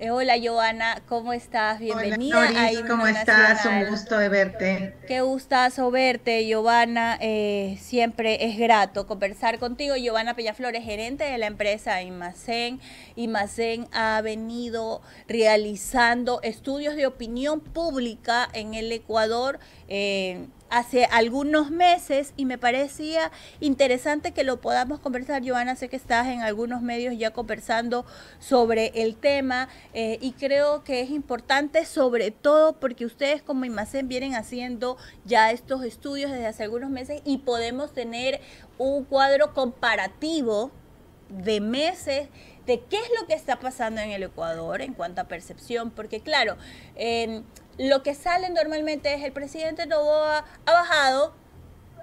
Eh, hola Joana, ¿cómo estás? Bienvenida hola, ¿Cómo estás? Un gusto de verte. Qué gustazo verte, Joana. Eh, siempre es grato conversar contigo. Peña Flores, gerente de la empresa Imacén. Imacén ha venido realizando estudios de opinión pública en el Ecuador. Eh, hace algunos meses y me parecía interesante que lo podamos conversar. Joana, sé que estás en algunos medios ya conversando sobre el tema eh, y creo que es importante sobre todo porque ustedes como IMACEN vienen haciendo ya estos estudios desde hace algunos meses y podemos tener un cuadro comparativo de meses de qué es lo que está pasando en el Ecuador en cuanto a percepción, porque claro, eh, lo que sale normalmente es el presidente Novoa ha bajado,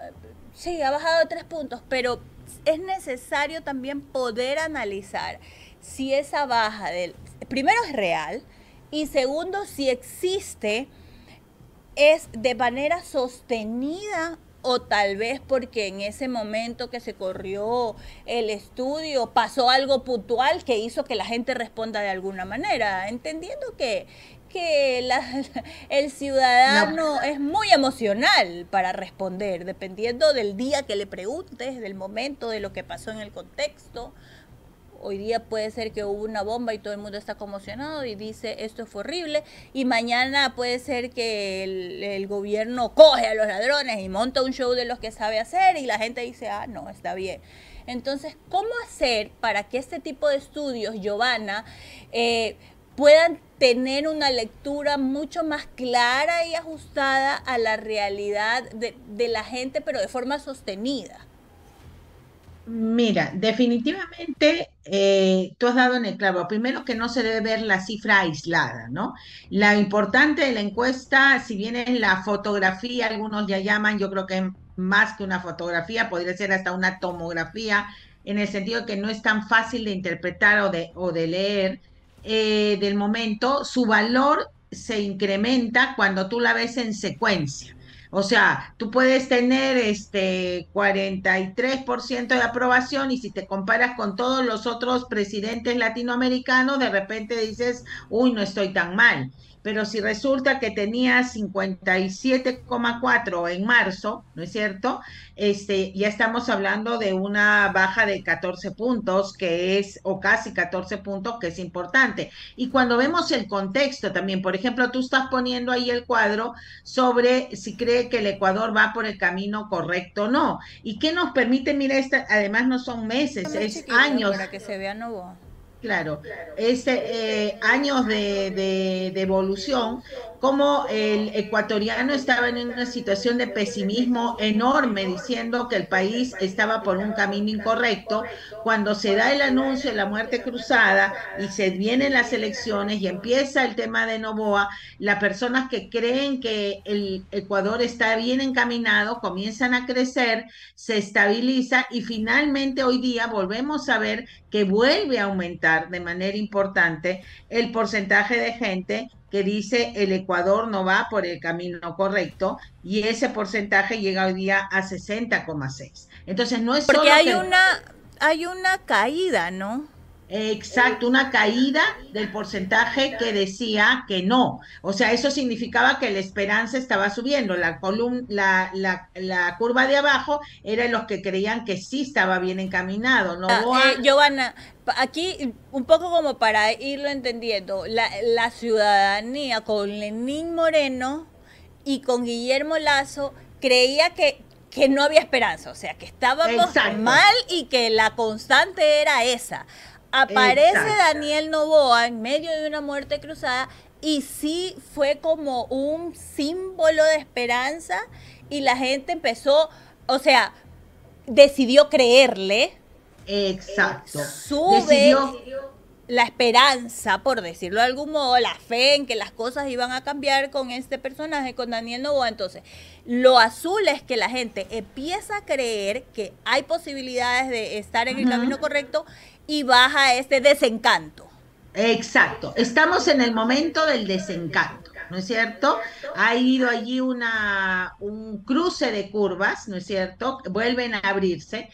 eh, sí, ha bajado tres puntos, pero es necesario también poder analizar si esa baja del, primero es real y segundo si existe es de manera sostenida o tal vez porque en ese momento que se corrió el estudio pasó algo puntual que hizo que la gente responda de alguna manera, entendiendo que, que el ciudadano es muy emocional para responder, dependiendo del día que le preguntes, del momento, de lo que pasó en el contexto. Hoy día puede ser que hubo una bomba y todo el mundo está conmocionado y dice esto fue horrible. Y mañana puede ser que el, el, gobierno coge a los ladrones y monta un show de los que sabe hacer y la gente dice, ah, no, está bien. Entonces, ¿cómo hacer para que este tipo de estudios, Giovanna, eh, puedan tener una lectura mucho más clara y ajustada a la realidad de, la gente, pero de forma sostenida. Mira, definitivamente eh, tú has dado en el clavo. Primero que no se debe ver la cifra aislada, ¿no? La importante de la encuesta, si bien es la fotografía, algunos ya llaman, yo creo que más que una fotografía, podría ser hasta una tomografía, en el sentido que no es tan fácil de interpretar o de, o de leer eh, del momento, su valor se incrementa cuando tú la ves en secuencia. O sea, tú puedes tener este 43% de aprobación y si te comparas con todos los otros presidentes latinoamericanos, de repente dices, uy, no estoy tan mal pero si resulta que tenía 57,4 en marzo, ¿no es cierto? Este, ya estamos hablando de una baja de 14 puntos, que es, o casi 14 puntos, que es importante. Y cuando vemos el contexto también, por ejemplo, tú estás poniendo ahí el cuadro sobre si cree que el Ecuador va por el camino correcto o no. ¿Y qué nos permite? Mira, además no son meses, es años. Para que se Claro, es este, eh, años de, evolución como el ecuatoriano estaba en una situación de pesimismo enorme, diciendo que el país estaba por un camino incorrecto, cuando se da el anuncio de la muerte cruzada y se vienen las elecciones y empieza el tema de Novoa, las personas que creen que el Ecuador está bien encaminado comienzan a crecer, se estabiliza y finalmente hoy día volvemos a ver que vuelve a aumentar de manera importante el porcentaje de gente que dice el Ecuador no va por el camino correcto y ese porcentaje llega hoy día a 60,6. Entonces no es Porque hay una hay una caída, ¿no? Exacto, una caída del porcentaje que decía que no. O sea, eso significaba que la esperanza estaba subiendo. La, la, curva de abajo era los que creían que sí estaba bien encaminado. ¿no? Ah, eh, Giovanna, aquí un poco como para irlo entendiendo, la, ciudadanía con Lenín Moreno y con Guillermo Lazo creía que, que no había esperanza, o sea, que estábamos mal y que la constante era esa. Aparece Daniel Novoa en medio de una muerte cruzada y sí fue como un símbolo de esperanza y la gente empezó, o sea, decidió creerle. Exacto. Eh, sube la esperanza, por decirlo de algún modo, la fe en que las cosas iban a cambiar con este personaje, con Daniel Novoa. Entonces, lo azul es que la gente empieza a creer que hay posibilidades de estar en el camino correcto y baja este desencanto. Exacto, estamos en el momento del desencanto, ¿no es cierto? Ha ido allí una, un cruce de curvas, ¿no es cierto? Vuelven a abrirse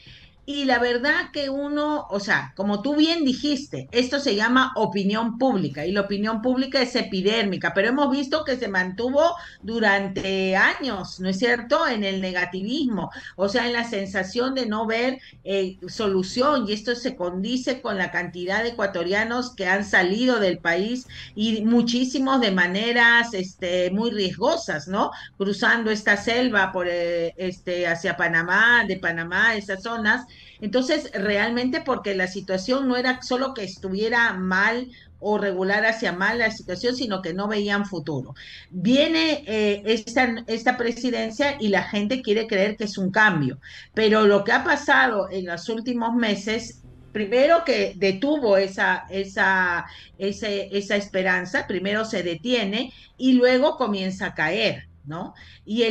y la verdad que uno, o sea, como tú bien dijiste, esto se llama opinión pública y la opinión pública es epidérmica, pero hemos visto que se mantuvo durante años, ¿no es cierto?, en el negativismo, o sea, en la sensación de no ver eh, solución y esto se condice con la cantidad de ecuatorianos que han salido del país y muchísimos de maneras este, muy riesgosas, ¿no? Cruzando esta selva por, eh, este, hacia Panamá, de Panamá, esas zonas entonces, realmente porque la situación no era solo que estuviera mal o regular hacia mal la situación, sino que no veían futuro. Viene eh, esta, esta presidencia y la gente quiere creer que es un cambio, pero lo que ha pasado en los últimos meses primero que detuvo esa, esa, esa, esa esperanza, primero se detiene y luego comienza a caer. ¿no? Y,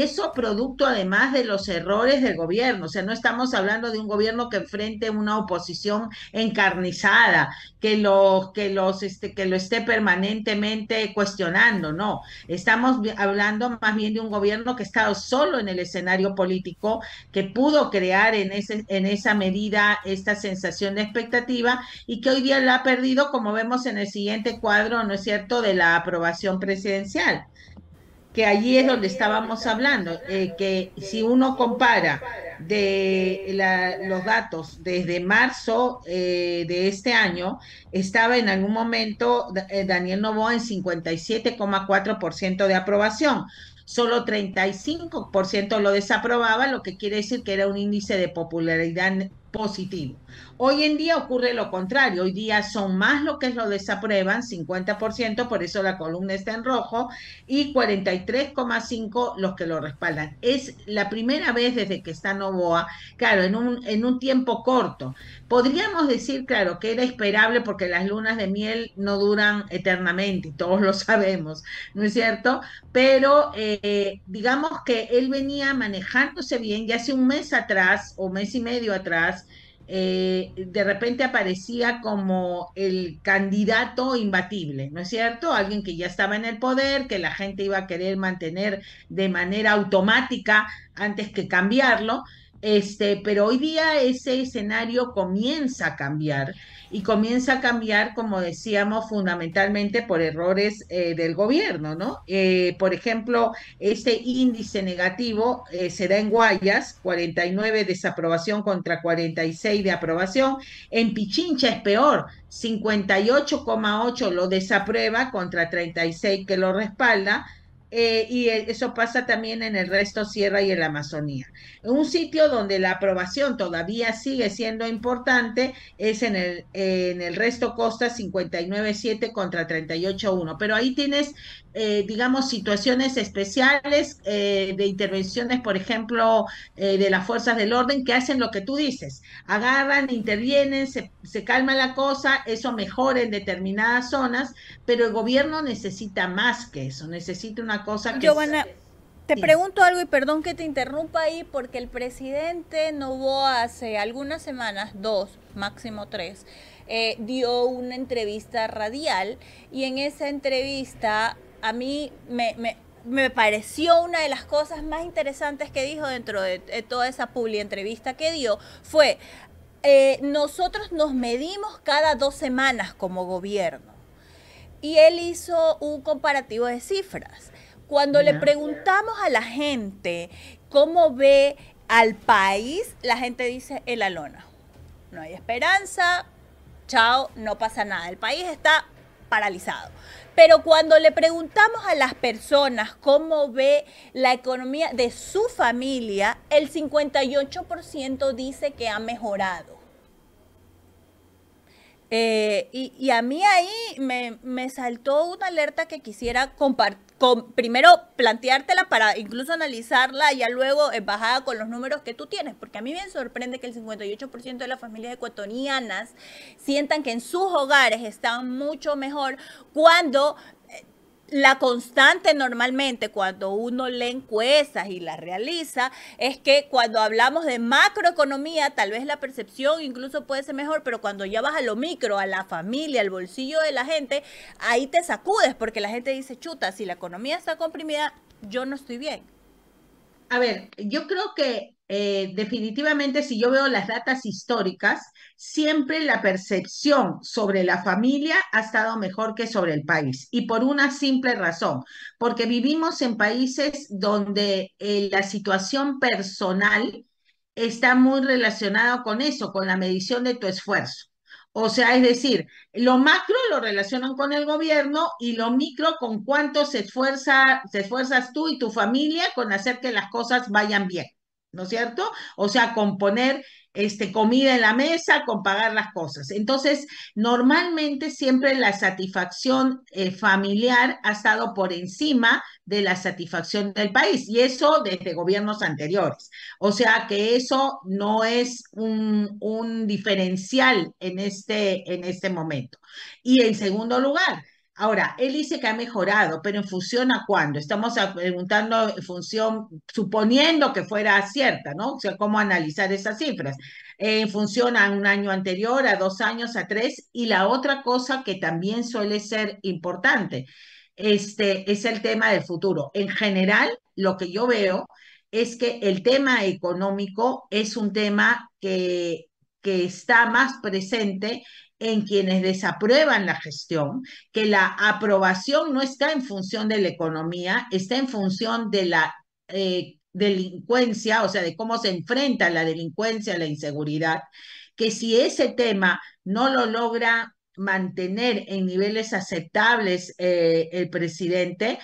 eso producto además de los errores del gobierno, o sea, no estamos hablando de un gobierno que enfrente una oposición encarnizada, que, los, que, los, este, que lo esté permanentemente cuestionando, no, estamos hablando más bien de un gobierno que ha estado solo en el escenario político, que pudo crear en, en esa medida esta sensación de expectativa y que hoy día la ha perdido, como vemos en el siguiente cuadro, ¿no es cierto?, de la aprobación presidencial que allí es donde estábamos hablando, eh, que si uno compara de los datos desde marzo eh, de este año, estaba en algún momento eh, Daniel Novoa en 57,4% de aprobación. Solo 35% lo desaprobaba, lo que quiere decir que era un índice de popularidad positivo. Hoy en día ocurre lo contrario, hoy día son más los que lo desaprueban, 50%, por eso la columna está en rojo, y 43,5% los que lo respaldan. Es la primera vez desde que está Novoa, claro, en un, tiempo corto. Podríamos decir, claro, que era esperable porque las lunas de miel no duran eternamente, y todos lo sabemos, ¿no es cierto? Pero eh, digamos que él venía manejándose bien, ya hace un mes atrás o mes y medio atrás, eh, de repente aparecía como el candidato imbatible, ¿no es cierto? Alguien que ya estaba en el poder, que la gente iba a querer mantener de manera automática antes que cambiarlo. Este, pero hoy día ese escenario comienza a cambiar y comienza a cambiar, como decíamos, fundamentalmente por errores eh, del gobierno, ¿no? Eh, por ejemplo, este índice negativo eh, se da en Guayas, 49 desaprobación contra 46 de aprobación. En Pichincha es peor, 58,8 lo desaprueba contra 36 que lo respalda. Eh, y eso pasa también en el resto Sierra y en la Amazonía. Un sitio donde la aprobación todavía sigue siendo importante es en el, en el resto costa 59.7 contra 38.1, pero ahí tienes eh, digamos, situaciones especiales eh, de intervenciones, por ejemplo, eh, de las fuerzas del orden, que hacen lo que tú dices. Agarran, intervienen, se, calma la cosa, eso mejora en determinadas zonas, pero el gobierno necesita más que eso, necesita una cosa que... Giovanna, te pregunto algo y perdón que te interrumpa ahí, porque el presidente Novo hace algunas semanas, dos, máximo tres, dio una entrevista radial y en esa entrevista a mí me, pareció una de las cosas más interesantes que dijo dentro de, toda esa publi entrevista que dio fue, eh, nosotros nos medimos cada dos semanas como gobierno. Y él hizo un comparativo de cifras. Cuando le preguntamos a la gente cómo ve al país, la gente dice el alona. No hay esperanza, chao, no pasa nada. El país está paralizado. Pero cuando le preguntamos a las personas cómo ve la economía de su familia, el 58% dice que ha mejorado. Eh, y, a mí ahí me, saltó una alerta que quisiera compartir. primero planteártela para incluso analizarla y ya luego bajada con los números que tú tienes, porque a mí me sorprende que el 58% de las familias ecuatorianas sientan que en sus hogares están mucho mejor cuando la constante normalmente cuando uno lee encuestas y las realiza es que cuando hablamos de macroeconomía, tal vez la percepción incluso puede ser mejor, pero cuando ya vas a lo micro, a la familia, al bolsillo de la gente, ahí te sacudes porque la gente dice, chuta, si la economía está comprimida, yo no estoy bien. A ver, yo creo que eh, definitivamente si yo veo las datas históricas, siempre la percepción sobre la familia ha estado mejor que sobre el país. Y por una simple razón, porque vivimos en países donde eh, la situación personal está muy relacionada con eso, con la medición de tu esfuerzo. O sea, es decir, lo macro lo relacionan con el gobierno y lo micro con cuánto se, esfuerza, se esfuerzas tú y tu familia con hacer que las cosas vayan bien, ¿no es cierto? O sea, con poner este, comida en la mesa, con pagar las cosas. Entonces, normalmente siempre la satisfacción eh, familiar ha estado por encima de la satisfacción del país y eso desde gobiernos anteriores. O sea que eso no es un, diferencial en este, en este momento. Y en segundo lugar, Ahora, él dice que ha mejorado, pero ¿en función a cuándo? Estamos preguntando en función, suponiendo que fuera cierta, ¿no? O sea, ¿cómo analizar esas cifras? Eh, en función a un año anterior, a dos años, a tres. Y la otra cosa que también suele ser importante este, es el tema del futuro. En general, lo que yo veo es que el tema económico es un tema que, que está más presente en quienes desaprueban la gestión, que la aprobación no está en función de la economía, está en función de la eh, delincuencia, o sea, de cómo se enfrenta la delincuencia, la inseguridad, que si ese tema no lo logra mantener en niveles aceptables eh, el presidente,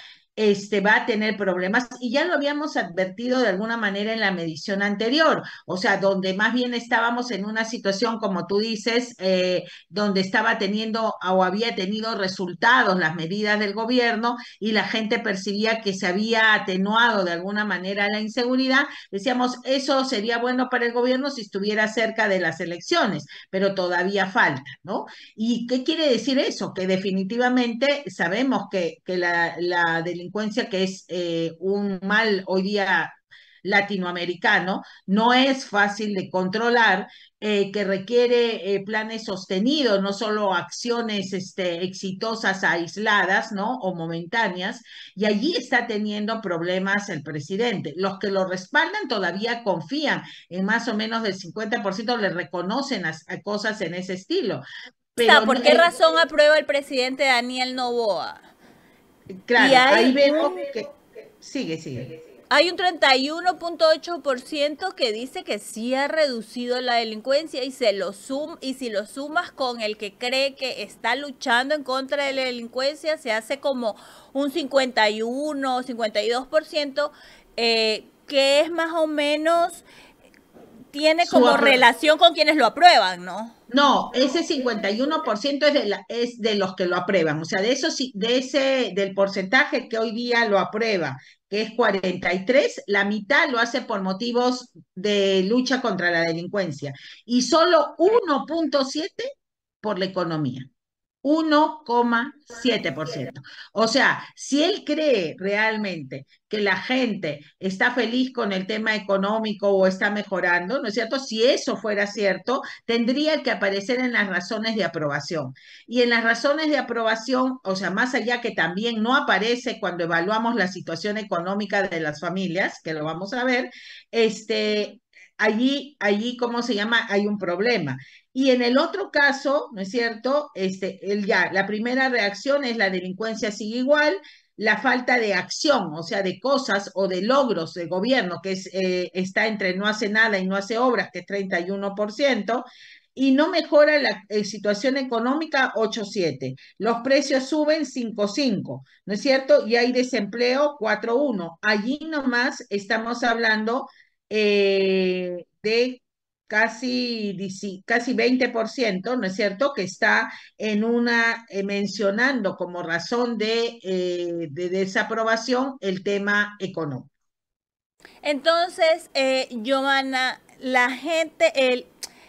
este, va a tener problemas y ya lo habíamos advertido de alguna manera en la medición anterior, o sea, donde más bien estábamos en una situación, como tú dices, eh, donde estaba teniendo o había tenido resultados las medidas del gobierno y la gente percibía que se había atenuado de alguna manera la inseguridad, decíamos, eso sería bueno para el gobierno si estuviera cerca de las elecciones, pero todavía falta, ¿no? ¿Y qué quiere decir eso? Que definitivamente sabemos que, la, la delincuencia que es eh, un mal hoy día latinoamericano, no es fácil de controlar, eh, que requiere eh, planes sostenidos, no solo acciones este, exitosas, aisladas, ¿no? O momentáneas. Y allí está teniendo problemas el presidente. Los que lo respaldan todavía confían en más o menos del 50% le reconocen a, cosas en ese estilo. Pero ¿Por qué razón aprueba el presidente Daniel Novoa? Y hay, ahí vemos que... Sigue, sigue. Hay un 31.8% que dice que sí ha reducido la delincuencia y, se lo sum, y si lo sumas con el que cree que está luchando en contra de la delincuencia, se hace como un 51 o 52% que es más o menos tiene como relación con quienes lo aprueban, ¿no? No, ese 51% es de, la, es de los que lo aprueban, o sea, de eso de ese del porcentaje que hoy día lo aprueba, que es 43, la mitad lo hace por motivos de lucha contra la delincuencia y solo 1.7 por la economía. 1,7%. O sea, si él cree realmente que la gente está feliz con el tema económico o está mejorando, ¿no es cierto? Si eso fuera cierto, tendría que aparecer en las razones de aprobación. Y en las razones de aprobación, o sea, más allá que también no aparece cuando evaluamos la situación económica de las familias, que lo vamos a ver, este, allí, allí, ¿cómo se llama? Hay un problema. Y en el otro caso, ¿no es cierto? Este, el ya, la primera reacción es la delincuencia sigue igual, la falta de acción, o sea, de cosas o de logros del gobierno, que eh, está entre no hace nada y no hace obras, que es 31%, y no mejora la eh, situación económica 8-7. Los precios suben 5-5, ¿no es cierto? Y hay desempleo 4-1. Allí nomás estamos hablando eh, de casi, casi 20%, ¿no es cierto?, que está en una, eh, mencionando como razón de, eh, de, desaprobación el tema económico. Entonces, eh, Giovanna, la gente, el,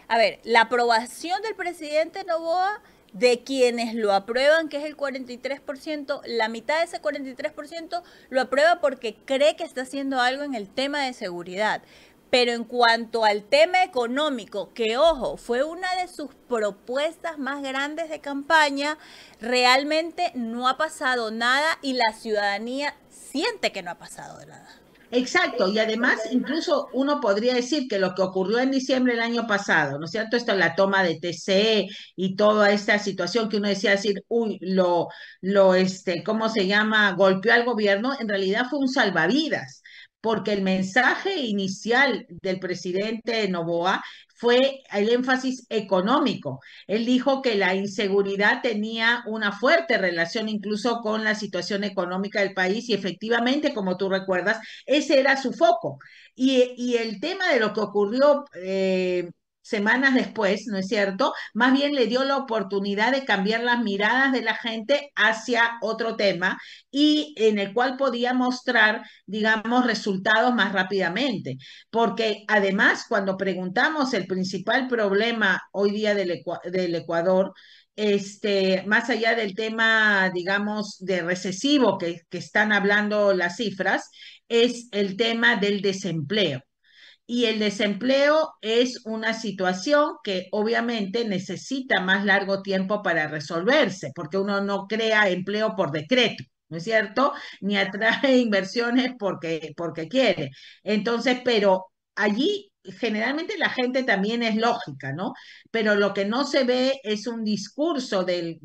a ver, la aprobación del presidente Novoa de quienes lo aprueban, que es el 43%, la mitad de ese 43% lo aprueba porque cree que está haciendo algo en el tema de seguridad. Pero en cuanto al tema económico, que ojo, fue una de sus propuestas más grandes de campaña, realmente no ha pasado nada y la ciudadanía siente que no ha pasado nada. Exacto, y además incluso uno podría decir que lo que ocurrió en diciembre del año pasado, ¿no es cierto? Esto la toma de TCE y toda esta situación que uno decía decir, uy, lo, lo, este, ¿cómo se llama? Golpeó al gobierno, en realidad fue un salvavidas porque el mensaje inicial del presidente Novoa fue el énfasis económico. Él dijo que la inseguridad tenía una fuerte relación incluso con la situación económica del país y efectivamente, como tú recuerdas, ese era su foco. Y, el tema de lo que ocurrió... Eh, semanas después, ¿no es cierto? Más bien le dio la oportunidad de cambiar las miradas de la gente hacia otro tema y en el cual podía mostrar, digamos, resultados más rápidamente. Porque además, cuando preguntamos el principal problema hoy día del, Ecuador, este, más allá del tema, digamos, de recesivo que están hablando las cifras, es el tema del desempleo y el desempleo es una situación que obviamente necesita más largo tiempo para resolverse, porque uno no crea empleo por decreto. ¿no es cierto? Ni atrae inversiones porque, porque quiere. Entonces, pero allí generalmente la gente también es lógica, ¿no? Pero lo que no se ve es un discurso del,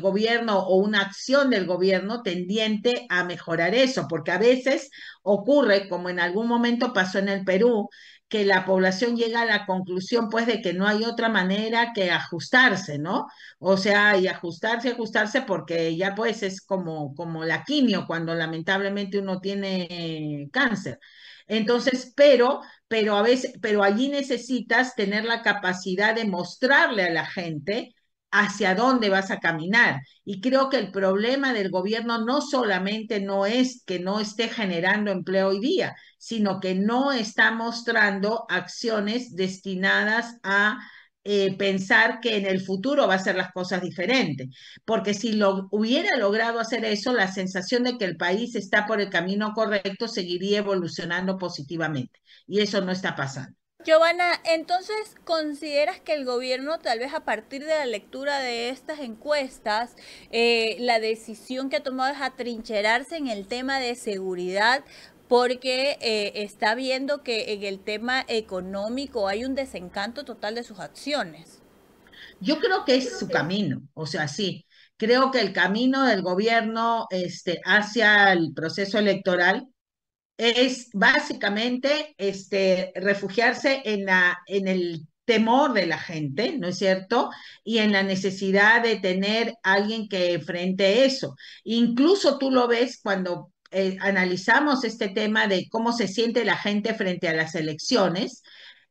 gobierno o una acción del gobierno tendiente a mejorar eso, porque a veces ocurre, como en algún momento pasó en el Perú, que la población llega a la conclusión pues de que no hay otra manera que ajustarse, ¿no? O sea, y ajustarse, ajustarse porque ya pues es como, como la quimio cuando lamentablemente uno tiene cáncer. Entonces, pero pero a veces, pero allí necesitas tener la capacidad de mostrarle a la gente hacia dónde vas a caminar. Y creo que el problema del gobierno no solamente no es que no esté generando empleo hoy día, sino que no está mostrando acciones destinadas a eh, pensar que en el futuro va a ser las cosas diferentes, porque si lo hubiera logrado hacer eso, la sensación de que el país está por el camino correcto seguiría evolucionando positivamente, y eso no está pasando. Giovanna, entonces, ¿consideras que el gobierno, tal vez a partir de la lectura de estas encuestas, eh, la decisión que ha tomado es atrincherarse en el tema de seguridad porque eh, está viendo que en el tema económico hay un desencanto total de sus acciones. Yo creo que es su camino, o sea, sí. Creo que el camino del gobierno este, hacia el proceso electoral es básicamente este, refugiarse en, la, en el temor de la gente, ¿no es cierto? Y en la necesidad de tener alguien que enfrente eso. Incluso tú lo ves cuando eh, analizamos este tema de cómo se siente la gente frente a las elecciones,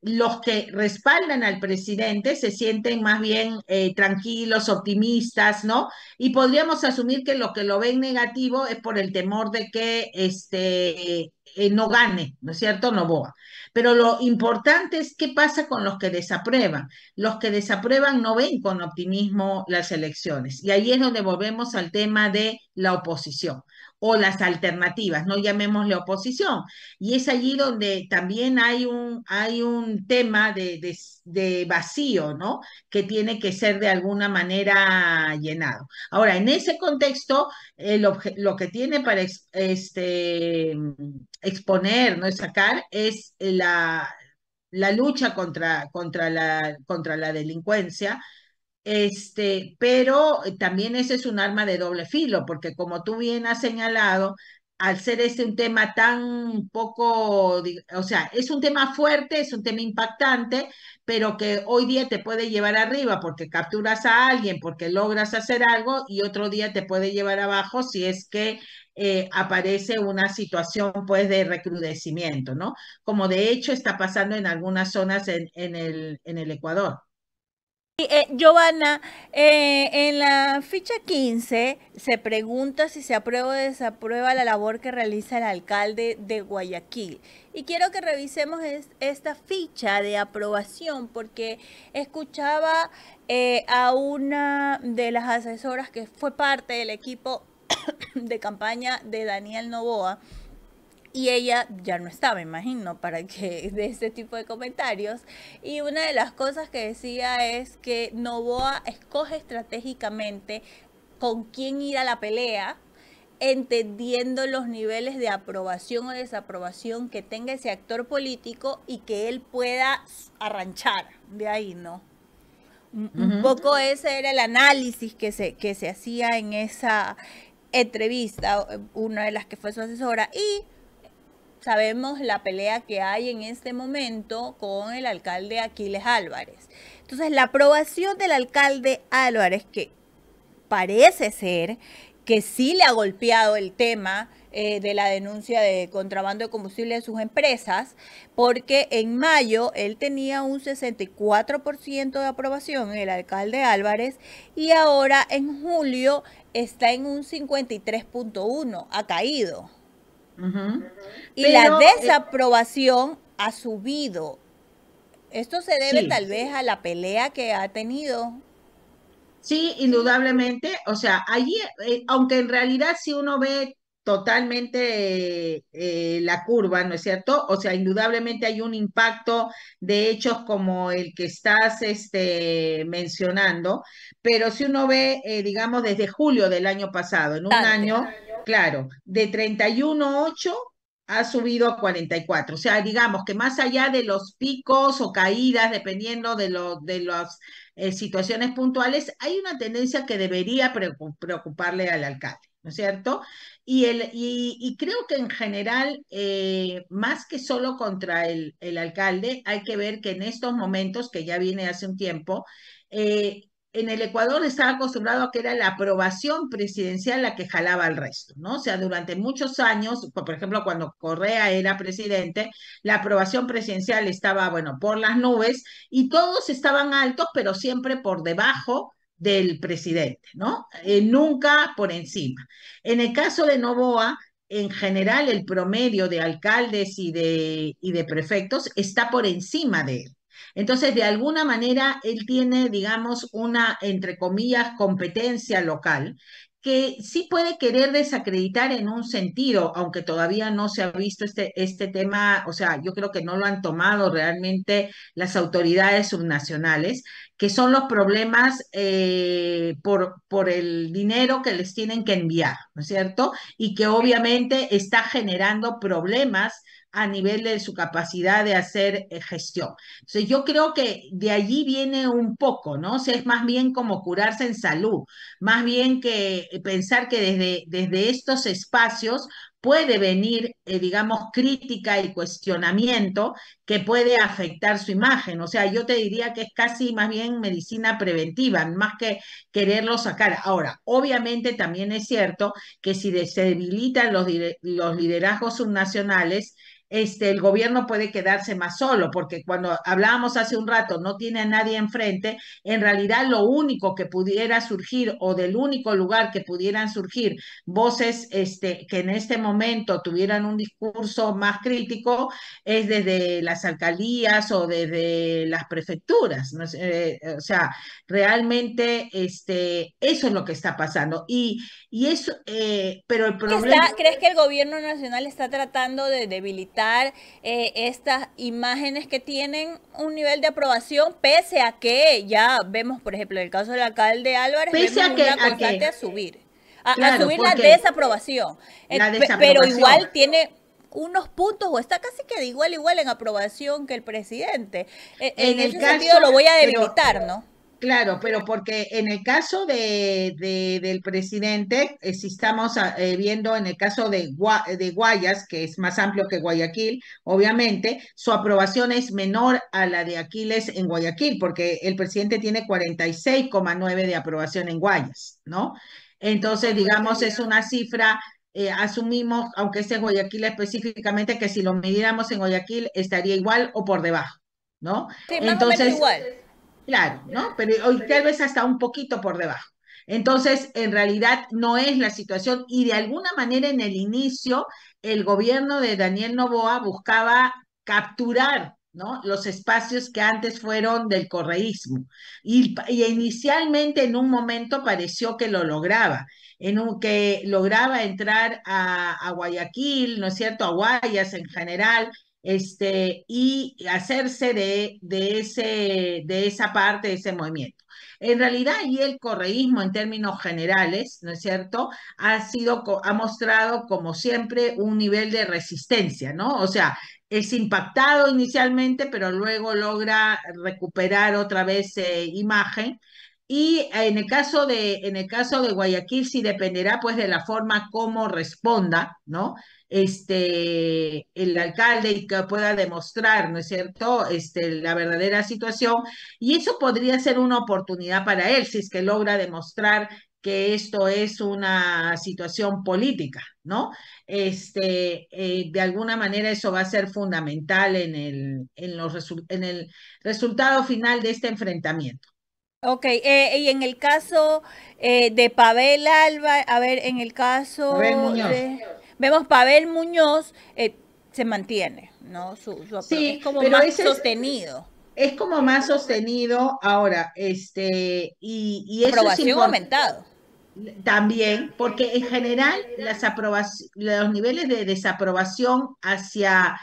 los que respaldan al presidente se sienten más bien eh, tranquilos, optimistas, ¿no? Y podríamos asumir que los que lo ven negativo es por el temor de que este, eh, no gane, ¿no es cierto? Novoa. Pero lo importante es qué pasa con los que desaprueban. Los que desaprueban no ven con optimismo las elecciones. Y ahí es donde volvemos al tema de la oposición o las alternativas, no llamémosle oposición. Y es allí donde también hay un, hay un tema de, vacío, ¿no? Que tiene que ser de alguna manera llenado. Ahora, en ese contexto, lo, que tiene para este, exponer, ¿no? Sacar es la, la lucha contra, contra, la, contra la delincuencia, este, pero también ese es un arma de doble filo, porque como tú bien has señalado, al ser este un tema tan poco, o sea, es un tema fuerte, es un tema impactante, pero que hoy día te puede llevar arriba porque capturas a alguien, porque logras hacer algo y otro día te puede llevar abajo si es que eh, aparece una situación pues de recrudecimiento, ¿no? Como de hecho está pasando en algunas zonas el, en el Ecuador. Eh, Giovanna, eh, en la ficha 15 se pregunta si se aprueba o desaprueba la labor que realiza el alcalde de Guayaquil. Y quiero que revisemos esta ficha de aprobación porque escuchaba eh, a una de las asesoras que fue parte del equipo de campaña de Daniel Novoa y ella ya no estaba, imagino, para que de este tipo de comentarios. Y una de las cosas que decía es que Novoa escoge estratégicamente con quién ir a la pelea, entendiendo los niveles de aprobación o desaprobación que tenga ese actor político y que él pueda arranchar de ahí, ¿no? Un, un poco ese era el análisis que se, que se hacía en esa entrevista, una de las que fue su asesora, y sabemos la pelea que hay en este momento con el alcalde Aquiles Álvarez. Entonces, la aprobación del alcalde Álvarez, que parece ser que sí le ha golpeado el tema eh, de la denuncia de contrabando de combustible de sus empresas, porque en mayo él tenía un 64% de aprobación, el alcalde Álvarez, y ahora en julio está en un 53.1%, ha caído. Y la eh, desaprobación ha subido. Esto se debe tal vez a la pelea que ha tenido. Sí, indudablemente. O sea, allí, eh, aunque en realidad si uno ve totalmente eh, la curva, ¿no es cierto? O sea, indudablemente hay un impacto de hechos como el que estás este, mencionando, pero si uno ve, eh, digamos, desde julio del año pasado, en un año, claro, de 31.8 ha subido a 44. O sea, digamos que más allá de los picos o caídas, dependiendo de, lo, de las eh, situaciones puntuales, hay una tendencia que debería preocuparle al alcalde, ¿no es cierto? Y, el, y, creo que en general, eh, más que solo contra el, el, alcalde, hay que ver que en estos momentos, que ya viene hace un tiempo, eh, en el Ecuador estaba acostumbrado a que era la aprobación presidencial la que jalaba al resto, ¿no? O sea, durante muchos años, por ejemplo, cuando Correa era presidente, la aprobación presidencial estaba, bueno, por las nubes y todos estaban altos, pero siempre por debajo del presidente, ¿no? Eh, nunca por encima. En el caso de Novoa, en general el promedio de alcaldes y de, y de prefectos está por encima de él. Entonces, de alguna manera, él tiene, digamos, una, entre comillas, competencia local que sí puede querer desacreditar en un sentido, aunque todavía no se ha visto este, este tema, o sea, yo creo que no lo han tomado realmente las autoridades subnacionales, que son los problemas eh, por, por el dinero que les tienen que enviar, ¿no es cierto? Y que obviamente está generando problemas a nivel de su capacidad de hacer eh, gestión. Entonces, yo creo que de allí viene un poco, ¿no? O es más bien como curarse en salud, más bien que eh, pensar que desde, desde estos espacios puede venir, eh, digamos, crítica y cuestionamiento que puede afectar su imagen. O sea, yo te diría que es casi más bien medicina preventiva, más que quererlo sacar. Ahora, obviamente también es cierto que si se debilitan los, los liderazgos subnacionales, este, el gobierno puede quedarse más solo, porque cuando hablábamos hace un rato, no tiene a nadie enfrente, en realidad lo único que pudiera surgir o del único lugar que pudieran surgir voces este, que en este momento tuvieran un discurso más crítico es desde las alcaldías o desde las prefecturas. Eh, o sea, realmente este, eso es lo que está pasando. Y, y eso, eh, pero el problema... ¿Crees que el gobierno nacional está tratando de debilitar? eh, estas imágenes que tienen un nivel de aprobación, pese a que ya vemos, por ejemplo, en el caso del alcalde Álvarez, pese a que, una a, subir, a, subir la eh, desaprobación. Pero igual tiene unos puntos o está casi que de igual igual en aprobación que el presidente. E-, en, el ese sentido lo voy a debilitar, ¿no? Claro, pero porque en el caso de, del presidente, eh, si estamos ah, eh, viendo en el caso de, de Guayas, que es más amplio que Guayaquil, obviamente, su aprobación es menor a la de Aquiles en Guayaquil, porque el presidente tiene 46,9 de aprobación en Guayas, ¿no? Entonces, digamos, es una cifra eh, asumimos, aunque es Guayaquil específicamente, que si lo midiéramos en Guayaquil estaría igual o por debajo, ¿no? Sí, más Entonces, o menos igual. Claro, ¿no? Pero hoy tal vez hasta un poquito por debajo. Entonces, en realidad no es la situación y de alguna manera en el inicio el gobierno de Daniel Novoa buscaba capturar ¿no? Los espacios que antes fueron del correísmo. Y, inicialmente en un momento pareció que lo lograba, en que lograba entrar a, a Guayaquil, ¿no es cierto?, a Guayas en general, este, y hacerse de, ese, de esa parte, de ese movimiento. En realidad, y el correísmo en términos generales, ¿no es cierto?, ha, sido, ha mostrado, como siempre, un nivel de resistencia, ¿no? O sea, es impactado inicialmente, pero luego logra recuperar otra vez eh, imagen. Y en el caso de, en el caso de Guayaquil, sí dependerá pues de la forma como responda, ¿no? Este, el alcalde y que pueda demostrar, ¿no es cierto?, este, la verdadera situación. Y eso podría ser una oportunidad para él, si es que logra demostrar que esto es una situación política, ¿no? Este, eh, de alguna manera eso va a ser fundamental en el, en el resultado final de este enfrentamiento. Ok, eh, y en el caso eh, de Pavel Alba, a ver, en el caso de, vemos Pavel Muñoz, eh, se mantiene, ¿no? Su, su es como más sostenido. Es, como más sostenido ahora, este, y, y eso Aprobación es aumentado. También, porque en general las los niveles de desaprobación hacia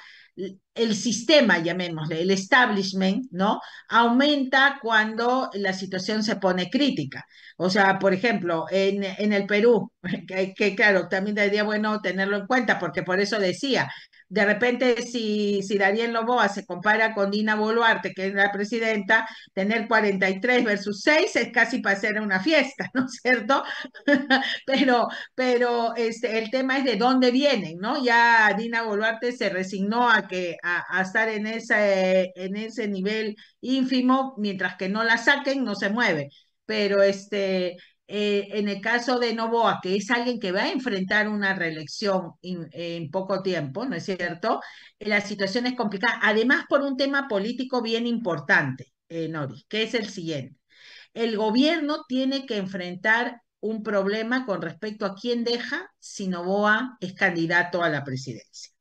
el sistema, llamémosle, el establishment, ¿no? Aumenta cuando la situación se pone crítica. O sea, por ejemplo, en, el Perú, que, que, claro, también sería bueno tenerlo en cuenta, porque por eso decía, de repente, si, si Darien Loboa se compara con Dina Boluarte, que es la presidenta, tener 43 versus 6 es casi para hacer una fiesta, ¿no es cierto? pero pero este, el tema es de dónde vienen, ¿no? Ya Dina Boluarte se resignó a, que, a, estar en ese, en ese nivel ínfimo, mientras que no la saquen, no se mueve pero este eh, en el caso de Novoa, que es alguien que va a enfrentar una reelección en poco tiempo, ¿no es cierto? Eh, la situación es complicada, además por un tema político bien importante, eh, Noris, que es el siguiente. El gobierno tiene que enfrentar un problema con respecto a quién deja si Novoa es candidato a la presidencia.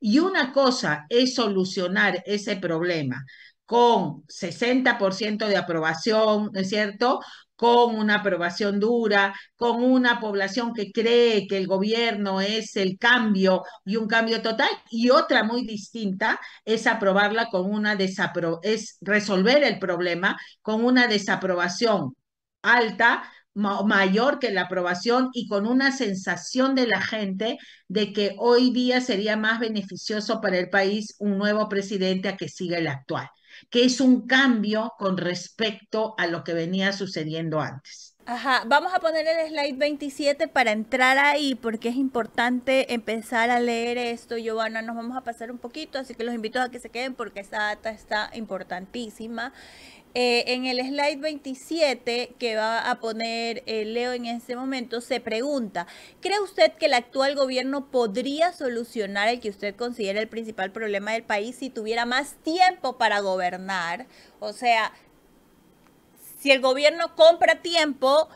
Y una cosa es solucionar ese problema con 60% de aprobación, ¿no es cierto? con una aprobación dura, con una población que cree que el gobierno es el cambio y un cambio total, y otra muy distinta es aprobarla con una desapro es resolver el problema con una desaprobación alta mayor que la aprobación y con una sensación de la gente de que hoy día sería más beneficioso para el país un nuevo presidente a que siga el actual que es un cambio con respecto a lo que venía sucediendo antes. Ajá, vamos a poner el slide 27 para entrar ahí porque es importante empezar a leer esto. Giovanna, nos vamos a pasar un poquito, así que los invito a que se queden porque esta data está importantísima. Eh, en el slide 27 que va a poner eh, Leo en este momento, se pregunta, ¿cree usted que el actual gobierno podría solucionar el que usted considera el principal problema del país si tuviera más tiempo para gobernar? O sea, si el gobierno compra tiempo,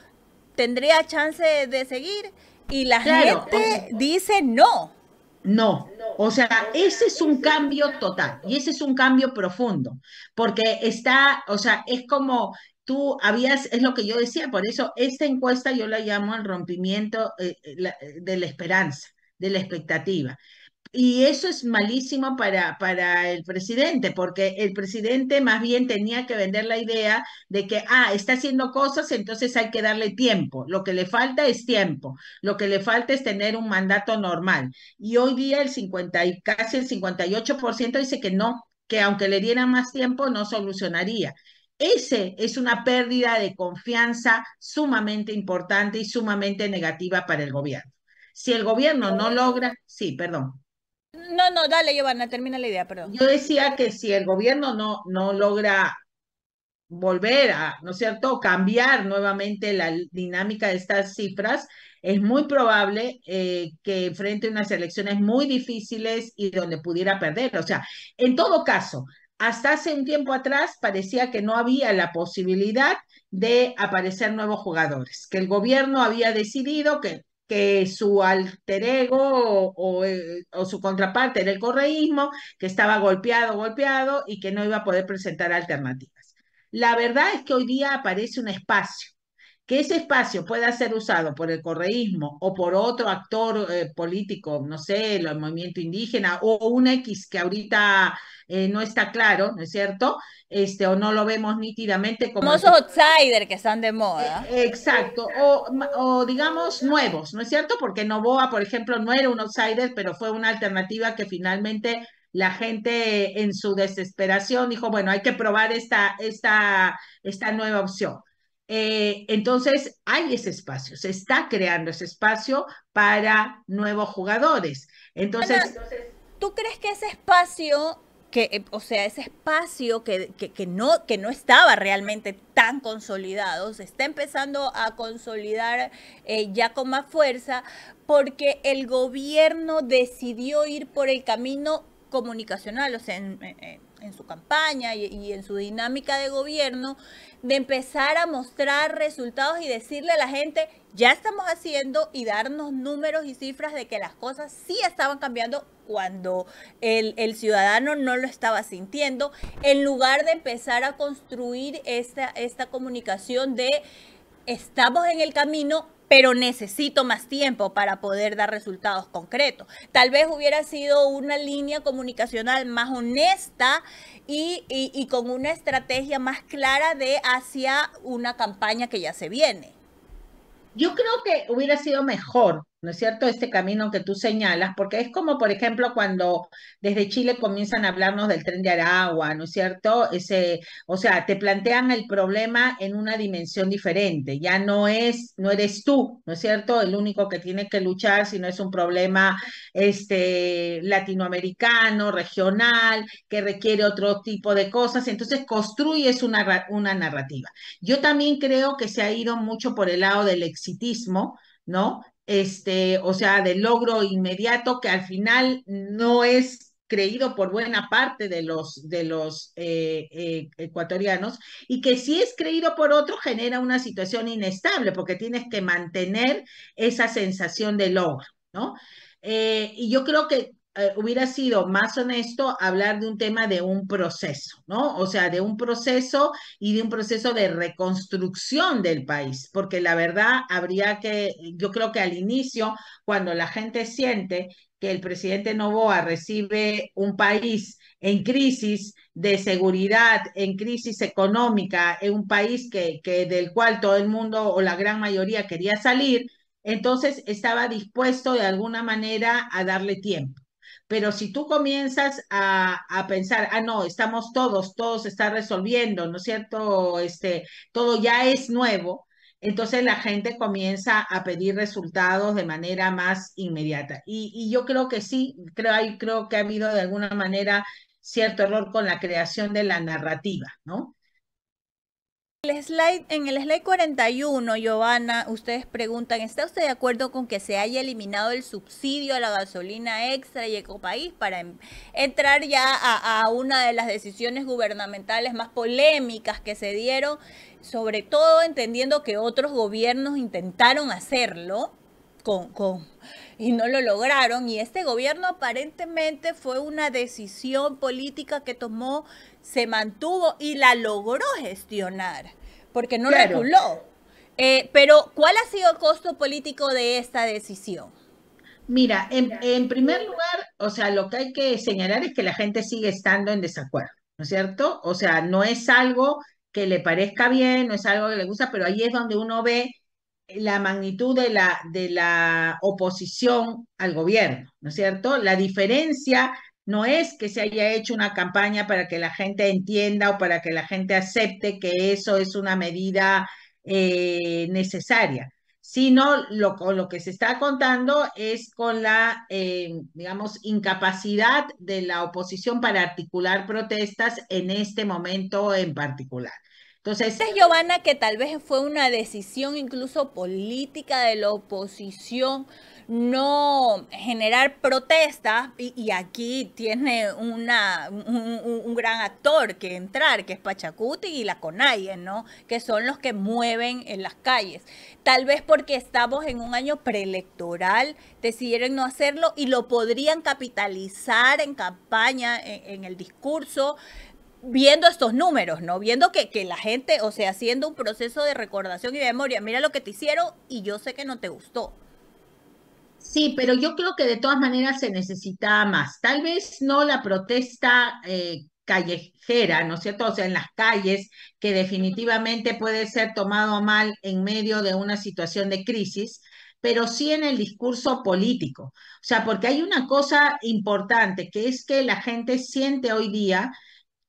¿tendría chance de seguir? Y la gente dice no. No, o sea, ese es un cambio total y ese es un cambio profundo, porque está, o sea, es como tú habías, es lo que yo decía, por eso esta encuesta yo la llamo el rompimiento eh, eh, eh, de la esperanza, de la expectativa. Y eso es malísimo para, para el presidente, porque el presidente más bien tenía que vender la idea de que, ah, está haciendo cosas, entonces hay que darle tiempo. Lo que le falta es tiempo, lo que le falta es tener un mandato normal. Y hoy día el 50, casi el 58% dice que no, que aunque le diera más tiempo no solucionaría. Ese es una pérdida de confianza sumamente importante y sumamente negativa para el gobierno. Si el gobierno no logra, sí, perdón. No, no, dale, Giovanna, termina la idea, perdón. Yo decía que si el gobierno no, no logra volver a, ¿no es cierto?, cambiar nuevamente la dinámica de estas cifras, es muy probable eh, que frente a unas elecciones muy difíciles y donde pudiera perder. O sea, en todo caso, hasta hace un tiempo atrás parecía que no había la posibilidad de aparecer nuevos jugadores, que el gobierno había decidido que que su alter ego eh, o, su contraparte era el correísmo, que estaba golpeado, golpeado y que no iba a poder presentar alternativas. La verdad es que hoy día aparece un espacio que ese espacio pueda ser usado por el correísmo o por otro actor eh, político, no sé, el movimiento indígena o un X que ahorita eh, no está claro, ¿no es cierto? Este, o no lo vemos nítidamente como... esos outsiders que están de moda. Eh, exacto, o, digamos nuevos, ¿no es cierto? Porque Novoa, por ejemplo, no era un outsider, pero fue una alternativa que finalmente la gente en su desesperación dijo, bueno, hay que probar esta, esta, esta nueva opción. Eh, entonces, hay ese espacio, se está creando ese espacio para nuevos jugadores. Entonces, ¿tú crees que ese espacio que, eh, o sea, ese espacio que, no, que no estaba realmente tan consolidado, se está empezando a consolidar eh, ya con más fuerza porque el gobierno decidió ir por el camino comunicacional, o sea, en, su campaña y, en su dinámica de gobierno, de empezar a mostrar resultados y decirle a la gente, ya estamos haciendo y darnos números y cifras de que las cosas sí estaban cambiando cuando el, ciudadano no lo estaba sintiendo, en lugar de empezar a construir esta, esta comunicación de estamos en el camino, pero necesito más tiempo para poder dar resultados concretos. Tal vez hubiera sido una línea comunicacional más honesta y, con una estrategia más clara de hacia una campaña que ya se viene. Yo creo que hubiera sido mejor ¿no es cierto? Este camino que tú señalas, porque es como, por ejemplo, cuando desde Chile comienzan a hablarnos del tren de Aragua, ¿no es cierto? Ese, o sea, te plantean el problema en una dimensión diferente, ya no es, no eres tú, ¿no es cierto? El único que tiene que luchar, si no es un problema este, latinoamericano, regional, que requiere otro tipo de cosas, entonces construyes una, una narrativa. Yo también creo que se ha ido mucho por el lado del exitismo, ¿no? este, o sea, de logro inmediato que al final no es creído por buena parte de los, de los eh, eh, ecuatorianos y que si es creído por otro genera una situación inestable porque tienes que mantener esa sensación de logro, ¿no? Eh, y yo creo que eh, hubiera sido más honesto hablar de un tema de un proceso, ¿no? O sea, de un proceso y de un proceso de reconstrucción del país, porque la verdad habría que, yo creo que al inicio, cuando la gente siente que el presidente Novoa recibe un país en crisis de seguridad, en crisis económica, en un país que, que del cual todo el mundo o la gran mayoría quería salir, entonces estaba dispuesto de alguna manera a darle tiempo. Pero si tú comienzas a, pensar, ah, no, estamos todos, todos se está resolviendo, ¿no es cierto? Este, todo ya es nuevo, entonces la gente comienza a pedir resultados de manera más inmediata. Y, yo creo que sí, creo, creo que ha habido de alguna manera cierto error con la creación de la narrativa, ¿no? en el slide 41, Giovanna, ustedes preguntan, ¿está usted de acuerdo con que se haya eliminado el subsidio a la gasolina extra y Ecopaís para em, entrar ya a, una de las decisiones gubernamentales más polémicas que se dieron, sobre todo entendiendo que otros gobiernos intentaron hacerlo con, con y no lo lograron. Y este gobierno aparentemente fue una decisión política que tomó, se mantuvo y la logró gestionar, porque no claro. reguló. Eh, pero, ¿cuál ha sido el costo político de esta decisión? Mira, en, en, primer lugar, o sea, lo que hay que señalar es que la gente sigue estando en desacuerdo, ¿no es cierto? O sea, no es algo que le parezca bien, no es algo que le gusta, pero ahí es donde uno ve la magnitud de la, de la oposición al gobierno, ¿no es cierto? La diferencia no es que se haya hecho una campaña para que la gente entienda o para que la gente acepte que eso es una medida eh, necesaria, sino lo, lo que se está contando es con la, eh, digamos, incapacidad de la oposición para articular protestas en este momento en particular. Entonces, Giovanna, que tal vez fue una decisión incluso política de la oposición no generar protestas y, aquí tiene un, gran actor que entrar, que es Pachacuti y la Conaye, ¿no? Que son los que mueven en las calles. Tal vez porque estamos en un año preelectoral, decidieron no hacerlo y lo podrían capitalizar en campaña, en el discurso viendo estos números, ¿no? Viendo que, la gente, o sea, haciendo un proceso de recordación y memoria, mira lo que te hicieron y yo sé que no te gustó. Sí, pero yo creo que de todas maneras se necesita más. Tal vez no la protesta eh, callejera, ¿no es cierto? O sea, en las calles, que definitivamente puede ser tomado mal en medio de una situación de crisis, pero sí en el discurso político. O sea, porque hay una cosa importante, que es que la gente siente hoy día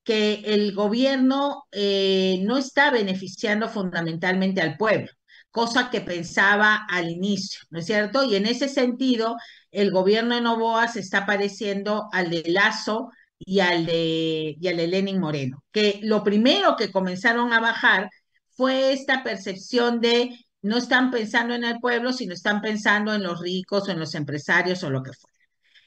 que el gobierno eh, no está beneficiando fundamentalmente al pueblo, cosa que pensaba al inicio, ¿no es cierto? Y en ese sentido, el gobierno de Novoa se está pareciendo al de Lazo y al de, y al de Lenin Moreno, que lo primero que comenzaron a bajar fue esta percepción de no están pensando en el pueblo, sino están pensando en los ricos en los empresarios o lo que fuera.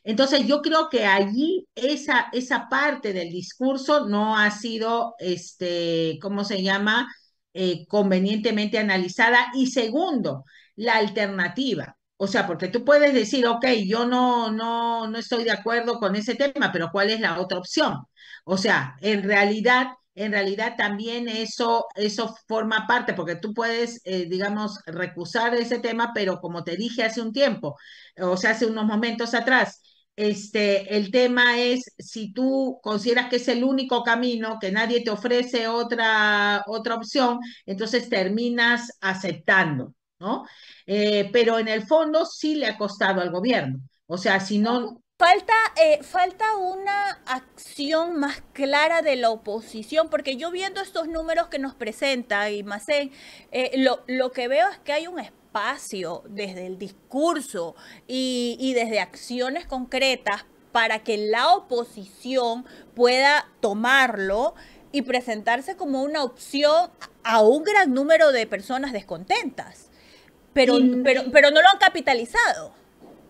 Entonces yo creo que allí esa, esa parte del discurso no ha sido, este, ¿cómo se llama? Eh, convenientemente analizada. Y segundo, la alternativa. O sea, porque tú puedes decir, ok, yo no, no, no estoy de acuerdo con ese tema, pero ¿cuál es la otra opción? O sea, en realidad, en realidad también eso, eso forma parte, porque tú puedes, eh, digamos, recusar ese tema, pero como te dije hace un tiempo, o sea, hace unos momentos atrás, este, el tema es si tú consideras que es el único camino, que nadie te ofrece otra, otra opción, entonces terminas aceptando, ¿no? Eh, pero en el fondo sí le ha costado al gobierno. O sea, si no, Falta, eh, falta, una acción más clara de la oposición, porque yo viendo estos números que nos presenta y eh, lo, lo que veo es que hay un espacio espacio desde el discurso y, desde acciones concretas para que la oposición pueda tomarlo y presentarse como una opción a un gran número de personas descontentas. Pero, pero, pero no lo han capitalizado.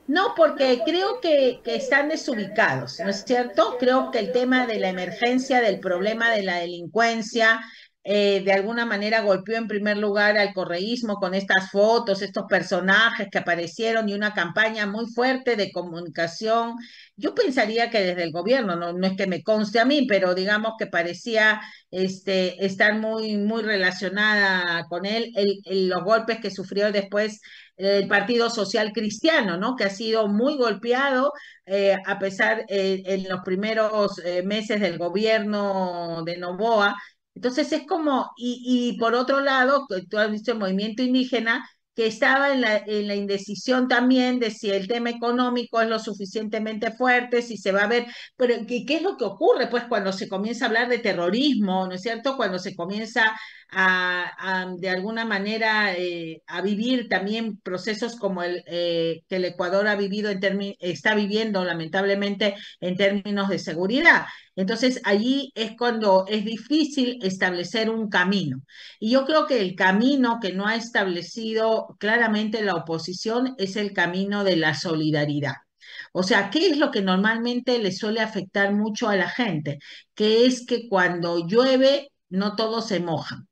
No, porque creo que, están desubicados, ¿no es cierto? Creo que el tema de la emergencia, del problema de la delincuencia, eh, de alguna manera golpeó en primer lugar al correísmo con estas fotos, estos personajes que aparecieron y una campaña muy fuerte de comunicación. Yo pensaría que desde el gobierno, no, es que me conste a mí, pero digamos que parecía este, estar muy, muy relacionada con él, los golpes que sufrió después el Partido Social Cristiano, ¿no? Que ha sido muy golpeado eh, a pesar eh, en los primeros meses del gobierno de Novoa, entonces es como, y, y por otro lado, tú has visto el movimiento indígena que estaba en la, en la indecisión también de si el tema económico es lo suficientemente fuerte, si se va a ver, pero ¿qué, qué es lo que ocurre pues cuando se comienza a hablar de terrorismo, ¿no es cierto? Cuando se comienza a, de alguna manera eh, a vivir también procesos como el eh, que el Ecuador ha vivido en está viviendo lamentablemente en términos de seguridad. Entonces allí es cuando es difícil establecer un camino. Y yo creo que el camino que no ha establecido claramente la oposición es el camino de la solidaridad. O sea, ¿qué es lo que normalmente le suele afectar mucho a la gente? Que es que cuando llueve no todos se mojan.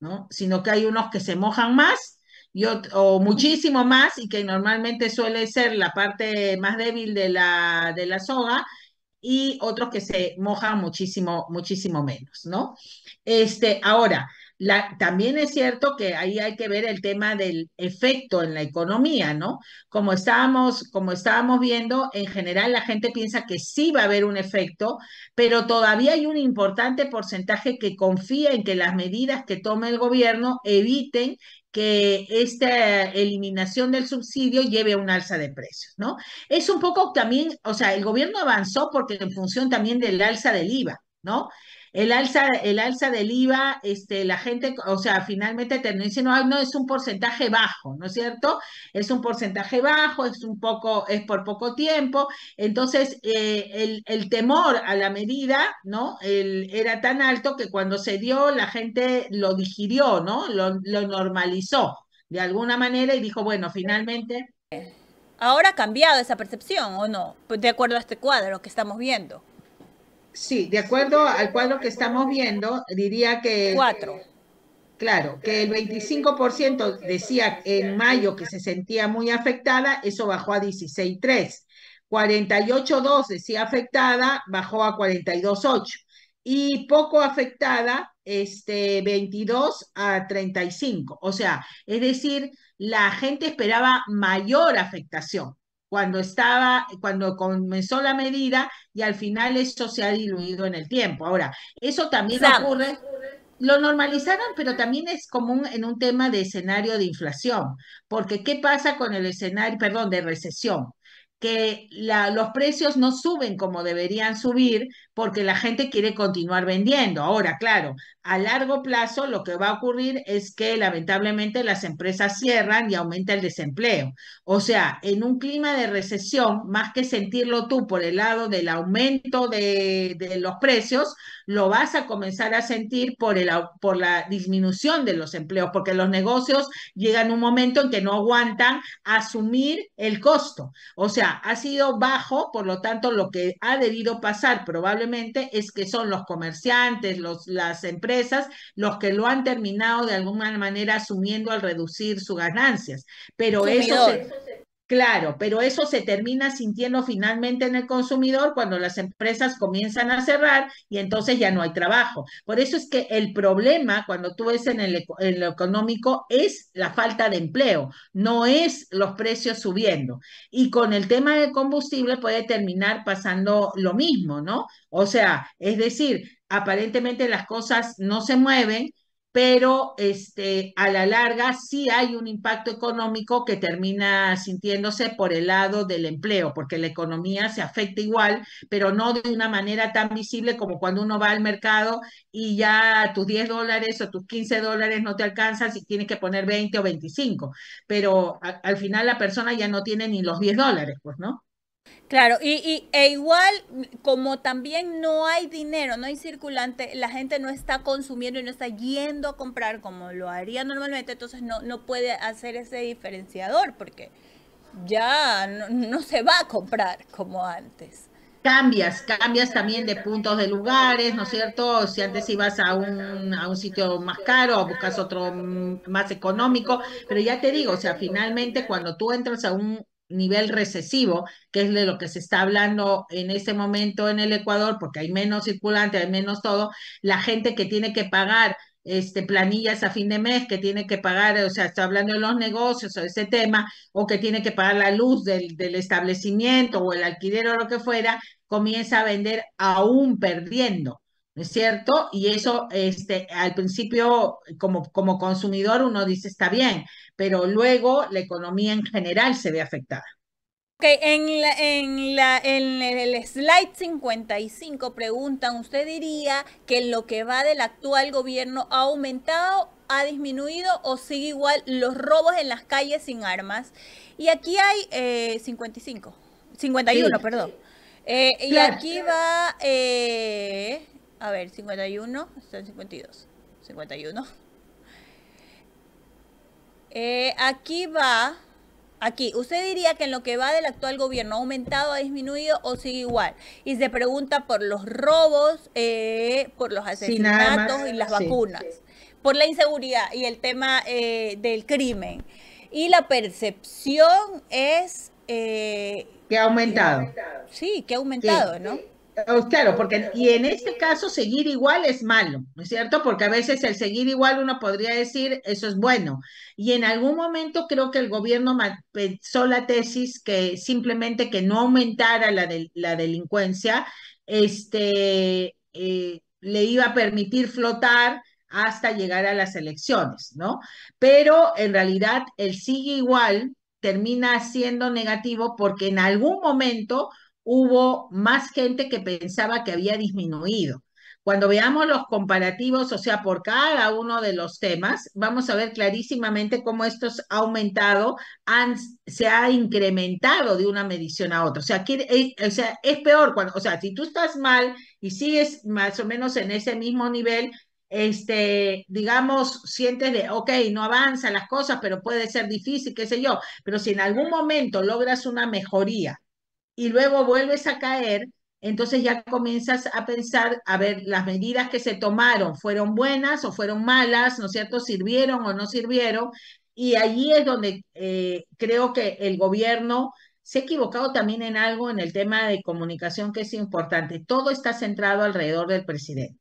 ¿no? Sino que hay unos que se mojan más y o muchísimo más y que normalmente suele ser la parte más débil de la, de la soga y otros que se mojan muchísimo, muchísimo menos, ¿no? Este, ahora, también es cierto que ahí hay que ver el tema del efecto en la economía, ¿no? Como estábamos, como estábamos viendo, en general la gente piensa que sí va a haber un efecto, pero todavía hay un importante porcentaje que confía en que las medidas que tome el gobierno eviten que esta eliminación del subsidio lleve a un alza de precios, ¿no? Es un poco también, o sea, el gobierno avanzó porque en función también del alza del IVA, ¿no? El alza, el alza del IVA, este, la gente, o sea, finalmente terminó diciendo, no, es un porcentaje bajo, ¿no es cierto? Es un porcentaje bajo, es un poco, es por poco tiempo. Entonces, eh, el, el, temor a la medida, ¿no? El, era tan alto que cuando se dio, la gente lo digirió, ¿no? Lo, lo normalizó de alguna manera y dijo, bueno, finalmente... Ahora ha cambiado esa percepción, ¿o no? De acuerdo a este cuadro que estamos viendo. Sí, de acuerdo al cuadro que estamos viendo, diría que... Cuatro. Claro, que el 25% decía en mayo que se sentía muy afectada, eso bajó a 16.3. 48.2 decía afectada, bajó a 42.8. Y poco afectada, este, 22 a 35. O sea, es decir, la gente esperaba mayor afectación cuando estaba, cuando comenzó la medida y al final eso se ha diluido en el tiempo. Ahora, eso también ocurre, lo normalizaron, pero también es común en un tema de escenario de inflación, porque ¿qué pasa con el escenario, perdón, de recesión? que los precios no suben como deberían subir porque la gente quiere continuar vendiendo. Ahora, claro, a largo plazo lo que va a ocurrir es que lamentablemente las empresas cierran y aumenta el desempleo. O sea, en un clima de recesión, más que sentirlo tú por el lado del aumento de, los precios, lo vas a comenzar a sentir por, el, por la disminución de los empleos, porque los negocios llegan un momento en que no aguantan asumir el costo. O sea, ha sido bajo, por lo tanto, lo que ha debido pasar probablemente es que son los comerciantes, los, las empresas, los que lo han terminado de alguna manera asumiendo al reducir sus ganancias. Pero eso se, Claro, pero eso se termina sintiendo finalmente en el consumidor cuando las empresas comienzan a cerrar y entonces ya no hay trabajo. Por eso es que el problema cuando tú ves en, el, lo económico es la falta de empleo, no es los precios subiendo. Y con el tema del combustible puede terminar pasando lo mismo, ¿no? O sea, es decir, aparentemente las cosas no se mueven, pero este, a la larga sí hay un impacto económico que termina sintiéndose por el lado del empleo, porque la economía se afecta igual, pero no de una manera tan visible como cuando uno va al mercado y ya tus 10 dólares o tus 15 dólares no te alcanzan si tienes que poner 20 o 25, pero al final la persona ya no tiene ni los 10 dólares, pues, ¿no? Claro, y, y, e igual como también no hay dinero, no hay circulante, la gente no está consumiendo y no está yendo a comprar como lo haría normalmente, entonces no, no puede hacer ese diferenciador porque ya no, se va a comprar como antes cambias, cambias también de puntos de lugares, ¿no es cierto? Si antes ibas a un, a un sitio más caro, buscas otro más económico, pero ya te digo, o sea, finalmente cuando tú entras a un nivel recesivo, que es de lo que se está hablando en este momento en el Ecuador, porque hay menos circulante, hay menos todo, la gente que tiene que pagar este, planillas a fin de mes, que tiene que pagar, o sea, está hablando de los negocios o ese tema, o que tiene que pagar la luz del, del establecimiento o el alquiler o lo que fuera, comienza a vender aún perdiendo. ¿No es cierto? Y eso, este, al principio, como, como consumidor, uno dice está bien, pero luego la economía en general se ve afectada. Ok, en, en, la, el slide 55 preguntan, ¿usted diría que lo que va del actual gobierno ha aumentado, ha disminuido o sigue igual los robos en las calles sin armas? Y aquí hay 55, eh, 51, perdón. Eh, y aquí va... Eh, a ver, 51, en 52. 51. Eh, aquí va, aquí, usted diría que en lo que va del actual gobierno ha aumentado, ha disminuido o sigue igual. Y se pregunta por los robos, eh, por los asesinatos y las vacunas, por la inseguridad y el tema eh, del crimen. Y la percepción es... que ha aumentado. Sí, que ha aumentado, ¿no? Oh, claro, porque y en este caso seguir igual es malo, ¿no es cierto? Porque a veces el seguir igual uno podría decir eso es bueno. Y en algún momento creo que el gobierno pensó la tesis que simplemente que no aumentara la, la delincuencia, este, eh, le iba a permitir flotar hasta llegar a las elecciones, ¿no? Pero en realidad el sigue igual termina siendo negativo porque en algún momento hubo más gente que pensaba que había disminuido. Cuando veamos los comparativos, o sea, por cada uno de los temas, vamos a ver clarísimamente cómo estos ha aumentado, han, se ha incrementado de una medición a otra. O sea, es, o sea, es peor cuando, o sea, si tú estás mal y sigues más o menos en ese mismo nivel, este, digamos, sientes de, ok, no avanzan las cosas, pero puede ser difícil, qué sé yo, pero si en algún momento logras una mejoría y luego vuelves a caer, entonces ya comienzas a pensar, a ver, las medidas que se tomaron, ¿fueron buenas o fueron malas? ¿No es cierto? ¿Sirvieron o no sirvieron? Y allí es donde eh, creo que el gobierno se ha equivocado también en algo en el tema de comunicación que es importante. Todo está centrado alrededor del presidente.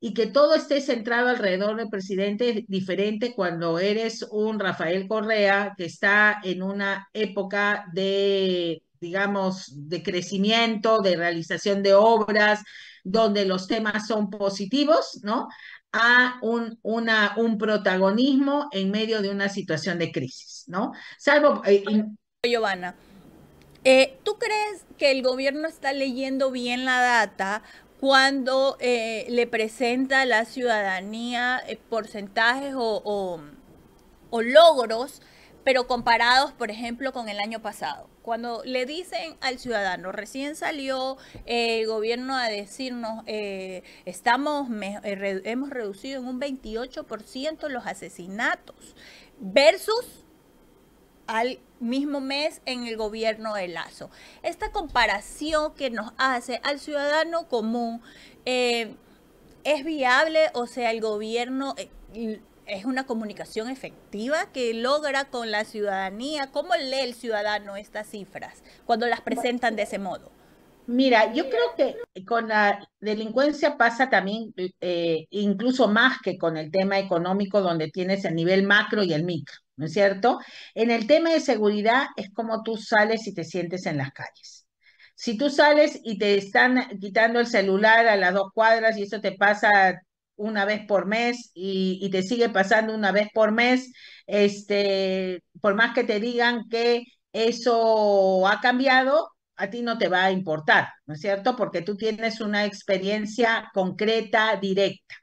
Y que todo esté centrado alrededor del presidente es diferente cuando eres un Rafael Correa que está en una época de digamos, de crecimiento, de realización de obras, donde los temas son positivos, ¿no? a un, una, un protagonismo en medio de una situación de crisis, ¿no? Salvo... Eh, Giovanna, eh, ¿tú crees que el gobierno está leyendo bien la data cuando eh, le presenta a la ciudadanía porcentajes o logros pero comparados, por ejemplo, con el año pasado. Cuando le dicen al ciudadano, recién salió el eh, gobierno a decirnos, eh, estamos, eh, hemos reducido en un 28% los asesinatos versus al mismo mes en el gobierno de Lazo. Esta comparación que nos hace al ciudadano común, ¿es viable? O sea, el gobierno es una comunicación efectiva que logra con la ciudadanía. ¿Cómo lee el ciudadano estas cifras cuando las presentan de ese modo? Mira, yo creo que con la delincuencia pasa también eh, incluso más que con el tema económico donde tienes el nivel macro y el micro, ¿no es cierto? En el tema de seguridad es como tú sales y te sientes en las calles. Si tú sales y te están quitando el celular a las dos cuadras y eso te pasa una vez por mes y, te sigue pasando una vez por mes, este, por más que te digan que eso ha cambiado, a ti no te va a importar, ¿no es cierto? Porque tú tienes una experiencia concreta, directa.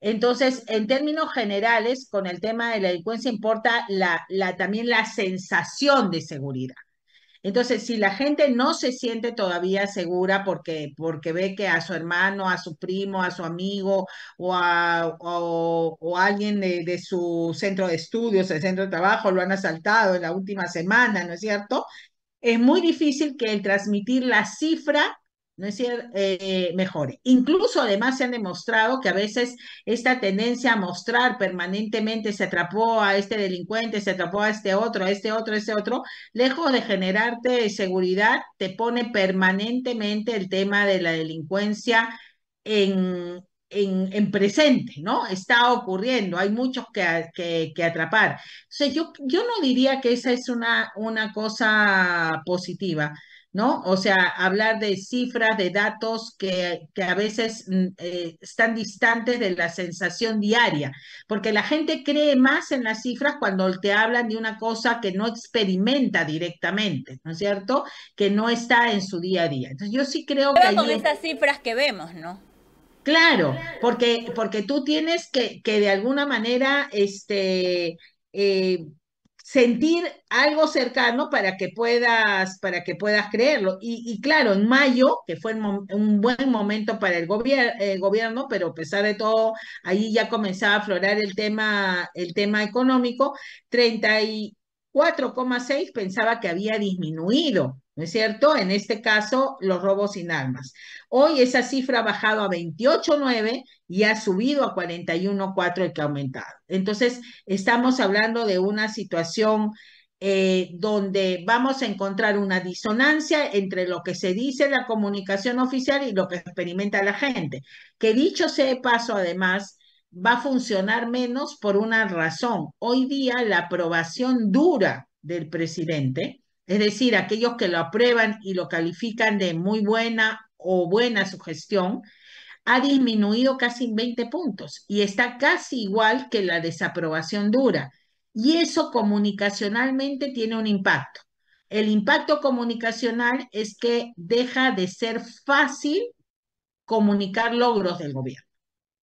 Entonces, en términos generales, con el tema de la delincuencia importa la, la, también la sensación de seguridad. Entonces, si la gente no se siente todavía segura porque, porque ve que a su hermano, a su primo, a su amigo o a o, alguien de, su centro de estudios, el centro de trabajo, lo han asaltado en la última semana, ¿no es cierto? Es muy difícil que el transmitir la cifra ¿no es eh, mejore. Incluso además se han demostrado que a veces esta tendencia a mostrar permanentemente se atrapó a este delincuente, se atrapó a este otro, a este otro, a este otro, lejos de generarte seguridad, te pone permanentemente el tema de la delincuencia en, en, presente, ¿no? Está ocurriendo, hay muchos que, que, atrapar. O yo, yo no diría que esa es una, una cosa positiva. ¿no? O sea, hablar de cifras, de datos que, que a veces mm, eh, están distantes de la sensación diaria, porque la gente cree más en las cifras cuando te hablan de una cosa que no experimenta directamente, ¿no es cierto? Que no está en su día a día. Entonces yo sí creo Pero que... con esas cifras que vemos, ¿no? Claro, porque, porque tú tienes que, que de alguna manera, este... Eh, sentir algo cercano para que puedas, para que puedas creerlo. Y, claro, en mayo, que fue un buen momento para el, eh, gobierno, pero a pesar de todo, ahí ya comenzaba a aflorar el tema, el tema económico, 30 4,6 pensaba que había disminuido, ¿no es cierto? En este caso, los robos sin armas. Hoy esa cifra ha bajado a 28,9 y ha subido a 41,4 y que ha aumentado. Entonces, estamos hablando de una situación eh, donde vamos a encontrar una disonancia entre lo que se dice en la comunicación oficial y lo que experimenta la gente. Que dicho sea paso, además, va a funcionar menos por una razón. Hoy día la aprobación dura del presidente, es decir, aquellos que lo aprueban y lo califican de muy buena o buena su gestión, ha disminuido casi en 20 puntos y está casi igual que la desaprobación dura. Y eso comunicacionalmente tiene un impacto. El impacto comunicacional es que deja de ser fácil comunicar logros del gobierno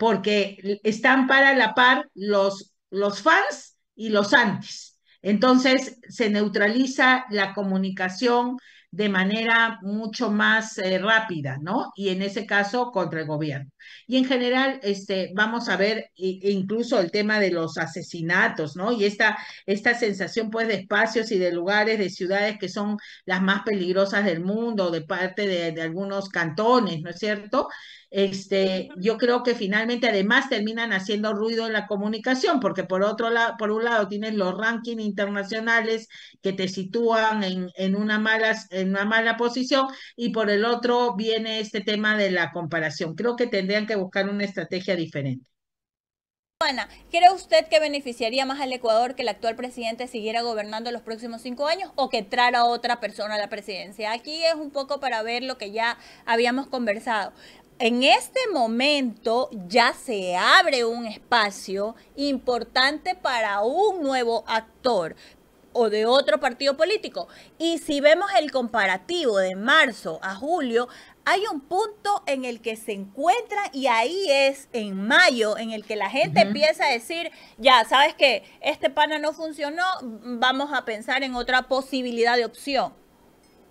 porque están para la par los, los fans y los antes. Entonces se neutraliza la comunicación de manera mucho más eh, rápida, ¿no? Y en ese caso contra el gobierno. Y en general, este, vamos a ver incluso el tema de los asesinatos, ¿no? Y esta, esta sensación, pues, de espacios y de lugares, de ciudades que son las más peligrosas del mundo, de parte de, de algunos cantones, ¿no es cierto? este, yo creo que finalmente además terminan haciendo ruido en la comunicación, porque por otro lado, por un lado tienes los rankings internacionales que te sitúan en, en, una mala, en una mala posición, y por el otro viene este tema de la comparación. Creo que tendrían que buscar una estrategia diferente. Ana, ¿cree usted que beneficiaría más al Ecuador que el actual presidente siguiera gobernando los próximos cinco años o que entrara otra persona a la presidencia? Aquí es un poco para ver lo que ya habíamos conversado en este momento ya se abre un espacio importante para un nuevo actor o de otro partido político. Y si vemos el comparativo de marzo a julio, hay un punto en el que se encuentra y ahí es en mayo en el que la gente empieza a decir, ya, sabes que este pana no funcionó, vamos a pensar en otra posibilidad de opción.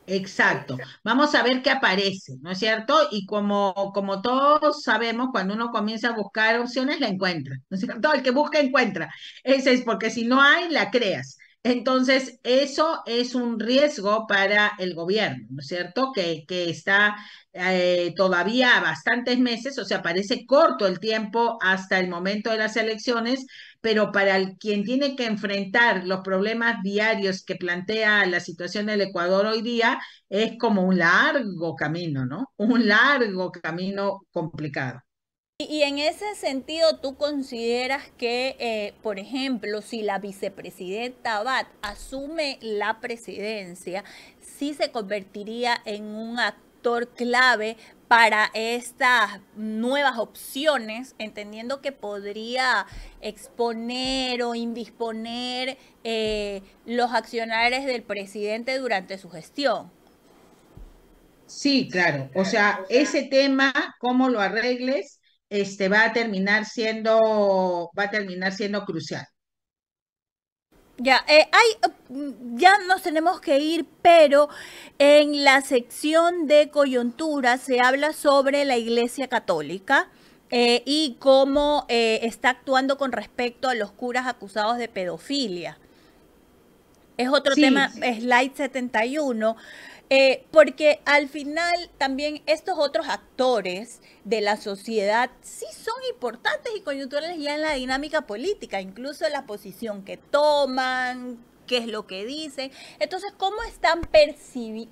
Exacto. Vamos a ver qué aparece, ¿no es cierto? Y como, como todos sabemos, cuando uno comienza a buscar opciones, la encuentra, ¿no es cierto? El que busca, encuentra. Ese es porque si no hay, la creas. Entonces, eso es un riesgo para el gobierno, ¿no es cierto? Que, que está eh, todavía a bastantes meses, o sea, parece corto el tiempo hasta el momento de las elecciones, pero para el, quien tiene que enfrentar los problemas diarios que plantea la situación del Ecuador hoy día, es como un largo camino, ¿no? Un largo camino complicado. Y en ese sentido, ¿tú consideras que, eh, por ejemplo, si la vicepresidenta Abad asume la presidencia, sí se convertiría en un actor clave para estas nuevas opciones, entendiendo que podría exponer o indisponer eh, los accionarios del presidente durante su gestión? Sí, claro. O sea, ese tema, cómo lo arregles, este, va a terminar siendo, va a terminar siendo crucial. Ya, eh, hay, mm, ya nos tenemos que ir, pero en la sección de coyuntura se habla sobre la Iglesia Católica. Eh, y cómo eh, está actuando con respecto a los curas acusados de pedofilia. Es otro tema, slide 71. Eh, porque al final también estos otros actores de la sociedad sí son importantes y coyunturales ya en la dinámica política, incluso la posición que toman, qué es lo que dicen. Entonces, ¿cómo, están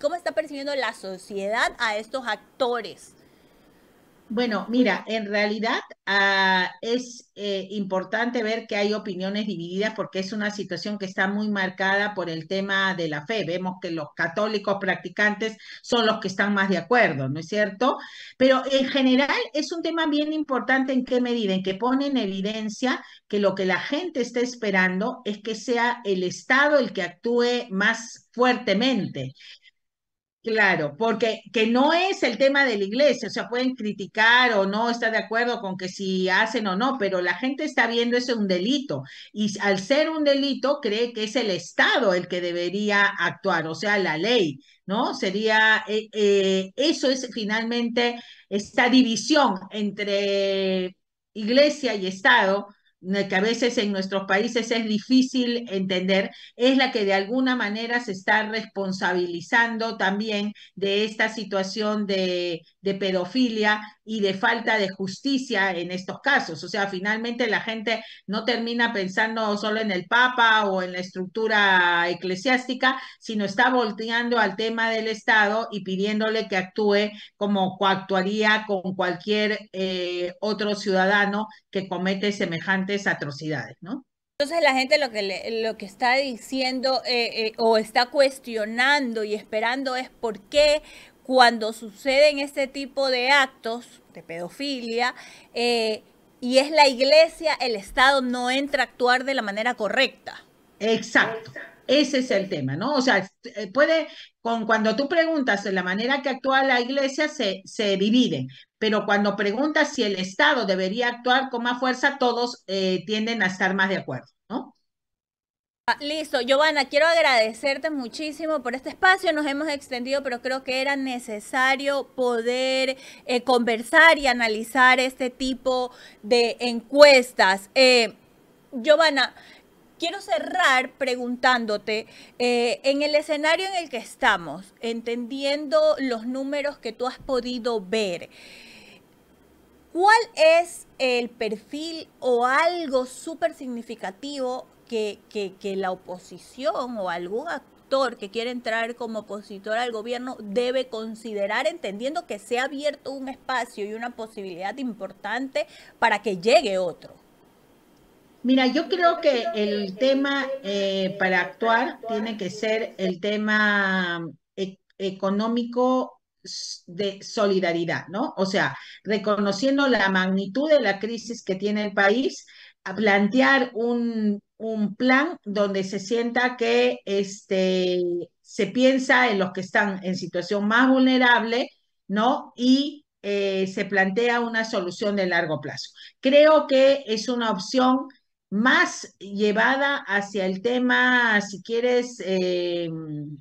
cómo está percibiendo la sociedad a estos actores? Bueno, mira, en realidad ah, es eh, importante ver que hay opiniones divididas porque es una situación que está muy marcada por el tema de la fe. Vemos que los católicos practicantes son los que están más de acuerdo, ¿no es cierto? Pero en general es un tema bien importante en qué medida, en que pone en evidencia que lo que la gente está esperando es que sea el Estado el que actúe más fuertemente Claro, porque que no es el tema de la iglesia, o sea, pueden criticar o no estar de acuerdo con que si hacen o no, pero la gente está viendo ese un delito y al ser un delito cree que es el Estado el que debería actuar, o sea, la ley, ¿no? Sería, eh, eh, eso es finalmente esta división entre iglesia y Estado que a veces en nuestros países es difícil entender, es la que de alguna manera se está responsabilizando también de esta situación de, pedofilia, y de falta de justicia en estos casos. O sea, finalmente la gente no termina pensando solo en el Papa o en la estructura eclesiástica, sino está volteando al tema del Estado y pidiéndole que actúe como actuaría con cualquier eh, otro ciudadano que comete semejantes atrocidades, ¿no? Entonces la gente lo que, lo que está diciendo eh, eh, o está cuestionando y esperando es por qué cuando suceden este tipo de actos de pedofilia, eh, y es la iglesia, el Estado no entra a actuar de la manera correcta. Exacto. Ese es el tema, ¿no? O sea, eh, puede, con, cuando tú preguntas de la manera que actúa la iglesia, se, se divide, pero cuando preguntas si el Estado debería actuar con más fuerza, todos eh, tienden a estar más de acuerdo, ¿no? Ah, listo, Giovanna, quiero agradecerte muchísimo por este espacio. Nos hemos extendido, pero creo que era necesario poder eh, conversar y analizar este tipo de encuestas. Eh, Giovanna, quiero cerrar preguntándote, eh, en el escenario en el que estamos, entendiendo los números que tú has podido ver, ¿cuál es el perfil o algo súper significativo que, la oposición o algún actor que quiere entrar como opositor al gobierno debe considerar, entendiendo que se ha abierto un espacio y una posibilidad importante para que llegue otro? Mira, yo creo que el tema eh, para actuar tiene que ser el tema eh, económico de solidaridad, ¿no? O sea, reconociendo la magnitud de la crisis que tiene el país, a plantear un, un plan donde se sienta que este, se piensa en los que están en situación más vulnerable, ¿no? Y eh, se plantea una solución de largo plazo. Creo que es una opción más llevada hacia el tema, si quieres, em,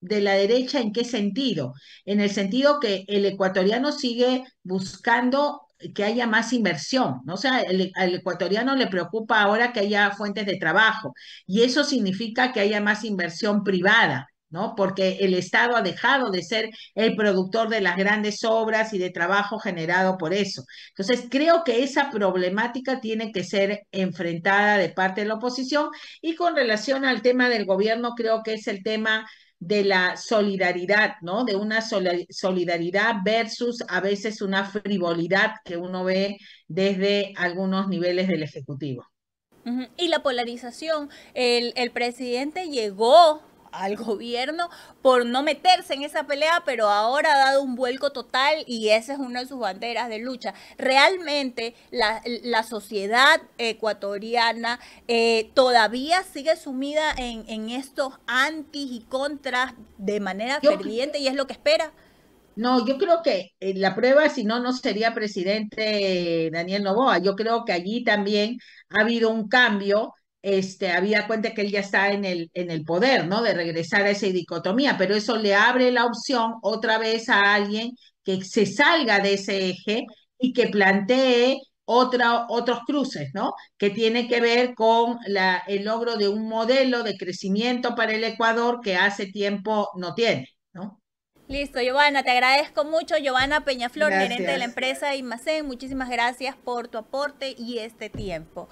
de la derecha, ¿en qué sentido? En el sentido que el ecuatoriano sigue buscando que haya más inversión. ¿no? O sea, el, al ecuatoriano le preocupa ahora que haya fuentes de trabajo y eso significa que haya más inversión privada. ¿no? Porque el Estado ha dejado de ser el productor de las grandes obras y de trabajo generado por eso. Entonces, creo que esa problemática tiene que ser enfrentada de parte de la oposición y con relación al tema del gobierno, creo que es el tema de la solidaridad, ¿no? De una solidaridad versus a veces una frivolidad que uno ve desde algunos niveles del Ejecutivo. Y la polarización, el, el presidente llegó al gobierno por no meterse en esa pelea, pero ahora ha dado un vuelco total y esa es una de sus banderas de lucha. Realmente la, la sociedad ecuatoriana eh, todavía sigue sumida en, en, estos antis y contras de manera y es lo que espera. No, yo creo que eh, la prueba, si no, no sería presidente Daniel Novoa. Yo creo que allí también ha habido un cambio este, había cuenta que él ya está en el, en el poder, ¿no? De regresar a esa dicotomía, pero eso le abre la opción otra vez a alguien que se salga de ese eje y que plantee otra, otros cruces, ¿no? Que tiene que ver con la, el logro de un modelo de crecimiento para el Ecuador que hace tiempo no tiene, ¿no? Listo, Giovanna, te agradezco mucho. Giovanna Peñaflor, gerente de la empresa IMACEN, muchísimas gracias por tu aporte y este tiempo.